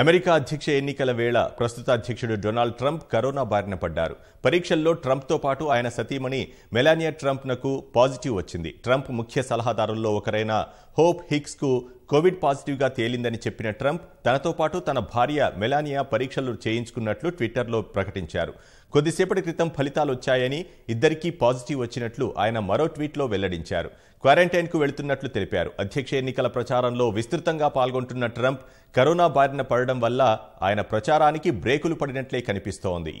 America అధ్యక్ష ఎన్నికల వేళ ప్రస్తుత అధ్యక్షుడు డొనాల్డ్ ట్రంప్ కరోనా బారిన పడ్డారు పరీక్షల్లో ట్రంప్తో పాటు ఆయన సతీమణి మెలానియా ట్రంప్నకు పాజిటివ్ వచ్చింది ట్రంప్ ముఖ్య సలహాదారుల్లో ఒకరైన హోప్ హిక్స్కు కోవిడ్ పాజిటివ్గా తేలిందని చెప్పిన ట్రంప్ తనతో పాటు తన భార్య మెలానియా పరీక్షలు చేయించుకున్నట్లు ట్విట్టర్లో ప్రకటించారు కొద్దిసేపటి క్రితం ఫలితాలు వచ్చాయని ఇద్దరికీ పాజిటివ్ వచ్చినట్లు ఆయన మరో ట్వీట్లో వెల్లడించారు క్వారంటైన్కు వెళుతున్నట్లు తెలిపారు అధ్యక్ష ఎన్నికల ప్రచారంలో విస్తృతంగా పాల్గొంటున్న ట్రంప్ కరోనా బారిన పడడం వల్ల ఆయన ప్రచారానికి బ్రేకులు పడినట్లే కనిపిస్తోంది